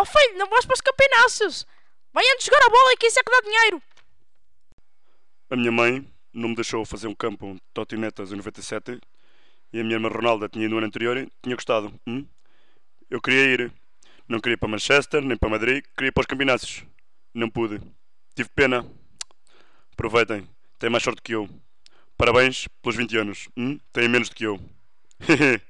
Oh filho, não vais para os campeonatos! Vai antes jogar a bola e que isso é que dá dinheiro! A minha mãe não me deixou fazer um campo de totinetas em 97 e a minha irmã Ronalda tinha ido no ano anterior tinha gostado. Hum? Eu queria ir. Não queria ir para Manchester, nem para Madrid, queria ir para os campeonatos. Não pude. Tive pena. Aproveitem, têm mais sorte que eu. Parabéns pelos 20 anos. Hum? Têm menos do que eu. Hehe.